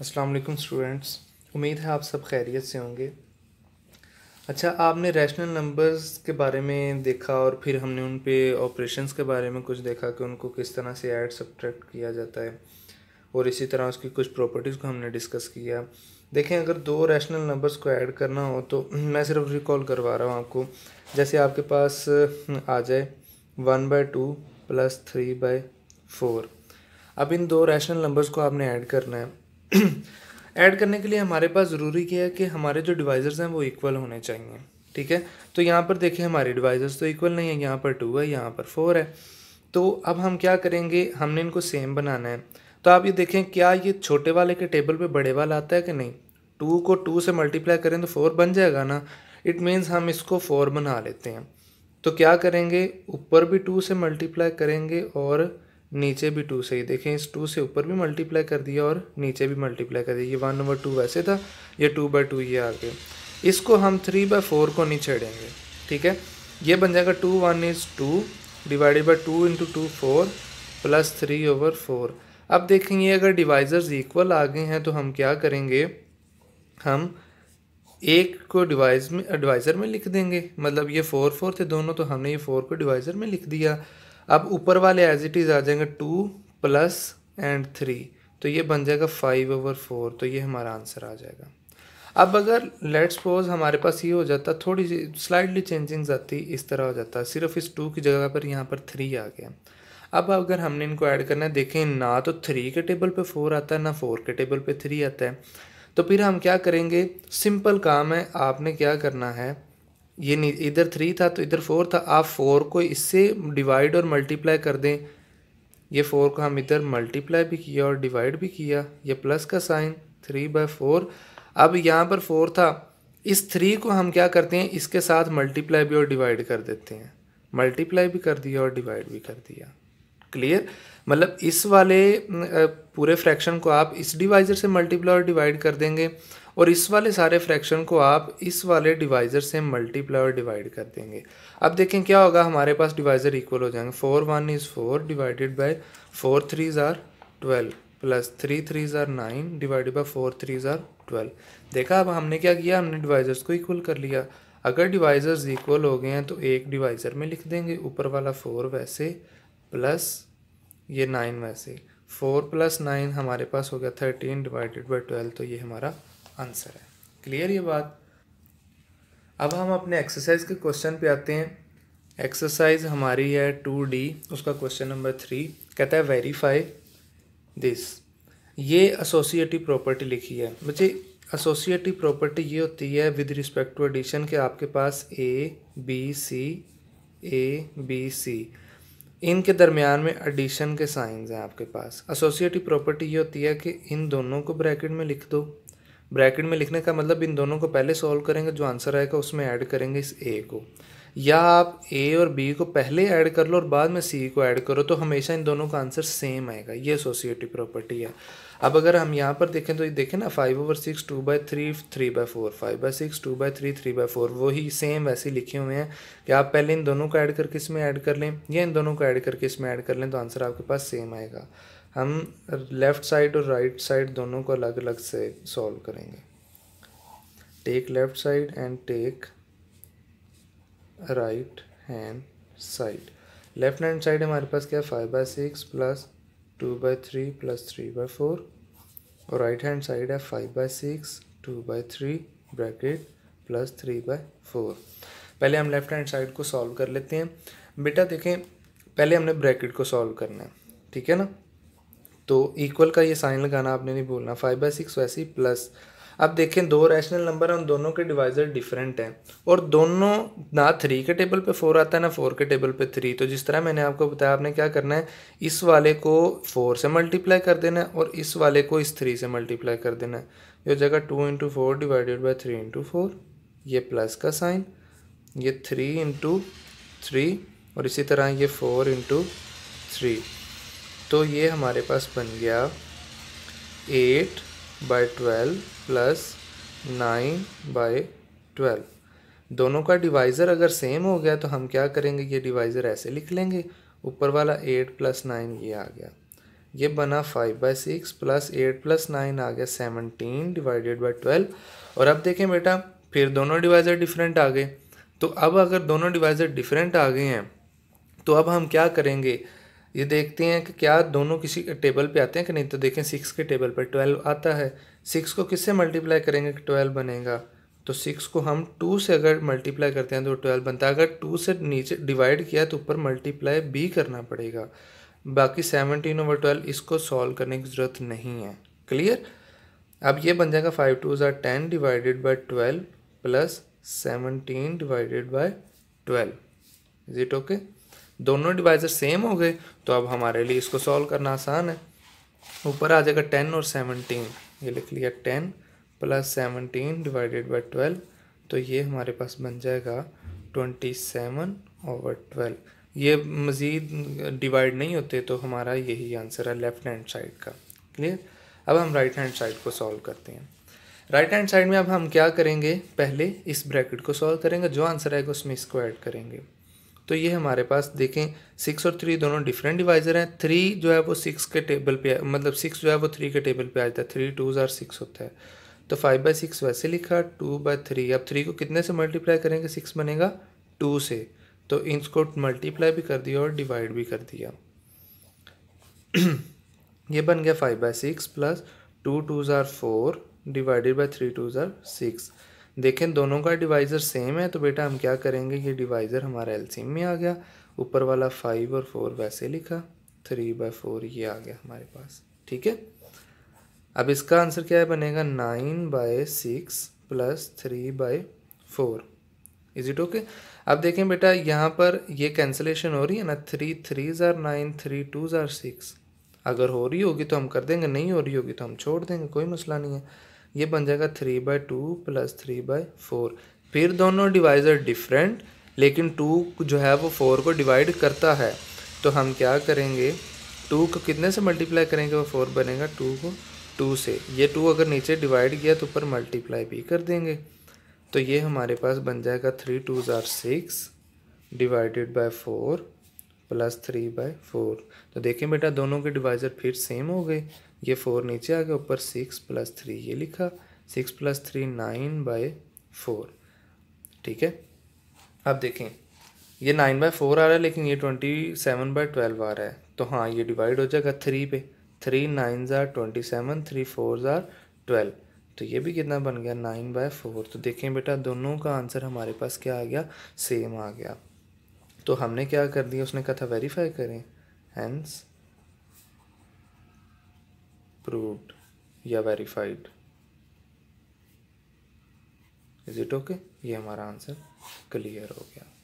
अस्सलाम वालेकुम स्टूडेंट्स उम्मीद है आप सब खैरियत से होंगे अच्छा आपने रैशनल नंबर्स के बारे में देखा और फिर हमने उन पे ऑपरेशंस के बारे में कुछ देखा कि उनको किस तरह से ऐड सब्ट्रैक्ट किया जाता है और इसी तरह उसकी कुछ प्रॉपर्टीज़ को हमने डिस्कस किया देखें अगर दो रैशनल नंबर्स को ऐड करना हो तो मैं सिर्फ रिकॉल करवा रहा हूँ आपको जैसे आपके पास आ जाए one by two plus three by four अब इन दो रैशनल नंबर्स को आपने ऐड करना है ऐड करने के लिए हमारे पास ज़रूरी क्या है कि हमारे जो डिवाइजर्स हैं वो इक्वल होने चाहिए ठीक है तो यहाँ पर देखें हमारे डिवाइजर्स तो इक्वल नहीं है यहाँ पर टू है यहाँ पर फोर है तो अब हम क्या करेंगे हमने इनको सेम बनाना है तो आप ये देखें क्या ये छोटे वाले के टेबल पे बड़े वाला आता है कि नहीं टू को टू से मल्टीप्लाई करें तो फोर बन जाएगा ना इट मीन्स हम इसको फोर बना लेते हैं तो क्या करेंगे ऊपर भी टू से मल्टीप्लाई करेंगे और नीचे भी टू से ही देखें इस टू से ऊपर भी मल्टीप्लाई कर दिया और नीचे भी मल्टीप्लाई कर दिया ये वन ओवर टू वैसे था ये टू बाई टू ये आ गया इसको हम थ्री बाई फोर को नहीं छेड़ेंगे ठीक है ये बन जाएगा two one is two divided by two into two four plus three over four अब देखेंगे अगर डिवाइज़र्स इक्वल आ गए हैं तो हम क्या करेंगे हम एक को डिवाइज में डिवाइज़र में लिख देंगे मतलब ये फोर फोर थे दोनों तो हमने ये फोर को डिवाइज़र में लिख दिया अब ऊपर वाले एज इट इज़ आ जाएंगे टू प्लस एंड थ्री तो ये बन जाएगा फाइव ओवर फोर तो ये हमारा आंसर आ जाएगा अब अगर लेट्स सपोज हमारे पास ये हो जाता थोड़ी सी स्लाइडली चेंजिंग्स आती इस तरह हो जाता सिर्फ इस टू की जगह पर यहाँ पर थ्री आ गया अब अगर हमने इनको ऐड करना है देखें ना तो थ्री के टेबल पे फोर आता है ना फोर के टेबल पे थ्री आता है तो फिर हम क्या करेंगे सिंपल काम है आपने क्या करना है ये इधर थ्री था तो इधर फोर था आप फोर को इससे डिवाइड और मल्टीप्लाई कर दें ये फोर को हम इधर मल्टीप्लाई भी किया और डिवाइड भी किया ये प्लस का साइन थ्री बाय फोर अब यहाँ पर फोर था इस थ्री को हम क्या करते हैं इसके साथ मल्टीप्लाई भी और डिवाइड कर देते हैं मल्टीप्लाई भी कर दिया और डिवाइड भी कर दिया क्लियर मतलब इस वाले पूरे फ्रैक्शन को आप इस डिवाइजर से मल्टीप्लाई और डिवाइड कर देंगे और इस वाले सारे फ्रैक्शन को आप इस वाले डिवाइज़र से मल्टीप्लाई और डिवाइड कर देंगे अब देखें क्या होगा हमारे पास डिवाइज़र इक्वल हो जाएंगे four one is four divided by four three are twelve plus three three are nine divided by four three are twelve देखा अब हमने क्या किया हमने डिवाइज़र्स को इक्वल कर लिया अगर डिवाइज़र्स इक्वल हो गए हैं तो एक डिवाइज़र में लिख देंगे ऊपर वाला फोर वैसे प्लस ये नाइन वैसे फोर प्लस नाइन हमारे पास हो गया थर्टीन डिवाइडेड बाई ट्वेल्व तो ये हमारा आंसर है क्लियर ये बात अब हम अपने एक्सरसाइज के क्वेश्चन पे आते हैं एक्सरसाइज हमारी है टू डी उसका क्वेश्चन नंबर थ्री कहता है वेरीफाई दिस ये एसोसिएटिव प्रॉपर्टी लिखी है बच्चे एसोसिएटिव प्रॉपर्टी ये होती है विद रिस्पेक्ट टू एडिशन के आपके पास A B C A B C इनके दरमियान में एडिशन के साइंस हैं आपके पास एसोसिएटिव प्रॉपर्टी ये होती है कि इन दोनों को ब्रैकेट में लिख दो ब्रैकेट में लिखने का मतलब इन दोनों को पहले सॉल्व करेंगे जो आंसर आएगा उसमें ऐड करेंगे इस ए को या आप ए और बी को पहले ऐड कर लो और बाद में सी को ऐड करो तो हमेशा इन दोनों का आंसर सेम आएगा ये एसोसिएटिव प्रॉपर्टी है अब अगर हम यहाँ पर देखें तो ये देखें ना five over six two by three three by four five by six two by three three by four वही सेम वैसे लिखे हुए हैं कि आप पहले इन दोनों को ऐड करके इसमें ऐड कर लें या इन दोनों को ऐड करके इसमें ऐड कर लें तो आंसर आपके पास सेम आएगा हम लेफ़्ट साइड और राइट right साइड दोनों को अलग अलग से सॉल्व करेंगे take left side and take right hand side left hand side हमारे पास क्या five by six plus two by three plus three by four और राइट हैंड साइड है five by six two by three bracket plus three by four पहले हम left hand side को solve कर लेते हैं बेटा देखें पहले हमने ब्रैकेट को सॉल्व करना है ठीक है ना तो इक्वल का ये साइन लगाना आपने नहीं भूलना फाइव बाई सिक्स वैसे ही प्लस अब देखें दो रैशनल नंबर हैं उन दोनों के डिवाइजर डिफरेंट हैं और दोनों ना थ्री के टेबल पे फोर आता है ना फोर के टेबल पे थ्री तो जिस तरह मैंने आपको बताया आपने क्या करना है इस वाले को फोर से मल्टीप्लाई कर देना है और इस वाले को इस थ्री से मल्टीप्लाई कर देना है ये हो जाएगा two into four divided by three into four ये प्लस का साइन ये थ्री इंटू थ्री और इसी तरह ये फोर इंटू थ्री तो ये हमारे पास बन गया eight by twelve plus nine by twelve दोनों का डिवाइज़र अगर सेम हो गया तो हम क्या करेंगे ये डिवाइज़र ऐसे लिख लेंगे ऊपर वाला एट प्लस नाइन ये आ गया ये बना five by six plus eight plus nine आ गया सेवनटीन डिवाइडेड बाई ट्वेल्व और अब देखें बेटा फिर दोनों डिवाइज़र डिफरेंट आ गए तो अब अगर दोनों डिवाइज़र डिफरेंट आ गए हैं तो अब हम क्या करेंगे ये देखते हैं कि क्या दोनों किसी टेबल पे आते हैं कि नहीं तो देखें सिक्स के टेबल पर ट्वेल्व आता है सिक्स को किससे मल्टीप्लाई करेंगे कि ट्वेल्व बनेगा तो सिक्स को हम टू से अगर मल्टीप्लाई करते हैं तो ट्वेल्व बनता है अगर टू से नीचे डिवाइड किया तो ऊपर मल्टीप्लाई भी करना पड़ेगा बाकी सेवनटीन ओवर ट्वेल्व इसको सॉल्व करने की ज़रूरत नहीं है क्लियर अब ये बन जाएगा five two are ten divided by twelve plus seventeen divided by twelve is it okay दोनों डिवाइजर सेम हो गए तो अब हमारे लिए इसको सॉल्व करना आसान है ऊपर आ जाएगा टेन और सेवनटीन ये लिख लिया ten plus seventeen divided by twelve तो ये हमारे पास बन जाएगा ट्वेंटी सेवन ओवर ट्वेल्व ये मज़ीद डिवाइड नहीं होते तो हमारा यही आंसर है लेफ़्ट हैंड साइड का क्लियर अब हम राइट हैंड साइड को सॉल्व करते हैं राइट हैंड साइड में अब हम क्या करेंगे पहले इस ब्रैकेट को सॉल्व करेंगे जो आंसर आएगा उसमें इसको ऐड करेंगे तो ये हमारे पास देखें सिक्स और थ्री दोनों डिफरेंट डिवाइजर हैं थ्री जो है वो सिक्स के टेबल पे मतलब सिक्स जो है वो थ्री के टेबल पे आ जाता है थ्री टू ज़ार सिक्स होता है तो फाइव बाई सिक्स वैसे लिखा टू बाई थ्री अब थ्री को कितने से मल्टीप्लाई करेंगे सिक्स बनेगा टू से तो इनको मल्टीप्लाई भी कर दिया और डिवाइड भी कर दिया ये बन गया five by six plus two two are four divided by three two are six देखें दोनों का डिवाइज़र सेम है तो बेटा हम क्या करेंगे ये डिवाइज़र हमारा एलसीएम में आ गया ऊपर वाला फाइव और फोर वैसे लिखा थ्री बाय फोर ये आ गया हमारे पास ठीक है अब इसका आंसर क्या है बनेगा nine by six plus three by four is it okay अब देखें बेटा यहाँ पर ये कैंसिलेशन हो रही है ना three three are nine three two are six अगर हो रही होगी तो हम कर देंगे नहीं हो रही होगी तो हम छोड़ देंगे कोई मसला नहीं है ये बन जाएगा three by two plus three by four फिर दोनों डिवाइजर डिफरेंट लेकिन टू जो है वो फोर को डिवाइड करता है तो हम क्या करेंगे टू को कितने से मल्टीप्लाई करेंगे वो फोर बनेगा टू को टू से ये टू अगर नीचे डिवाइड किया तो ऊपर मल्टीप्लाई भी कर देंगे तो ये हमारे पास बन जाएगा three two are six divided by four plus three by four तो देखें बेटा दोनों के डिवाइज़र फिर सेम हो गए ये फोर नीचे आ गया ऊपर सिक्स प्लस थ्री ये लिखा six plus three nine by four ठीक है अब देखें ये नाइन बाय फोर आ रहा है लेकिन ये ट्वेंटी सेवन बाई ट्वेल्व आ रहा है तो हाँ ये डिवाइड हो जाएगा थ्री पे three nine are twenty seven three four are twelve तो ये भी कितना बन गया नाइन बाय फोर तो देखें बेटा दोनों का आंसर हमारे पास क्या आ गया सेम आ गया तो हमने क्या कर दिया उसने कहा था वेरीफाई करें हैंस प्रूव्ड या वेरीफाइड इज़ इट ओके ये हमारा आंसर क्लियर हो गया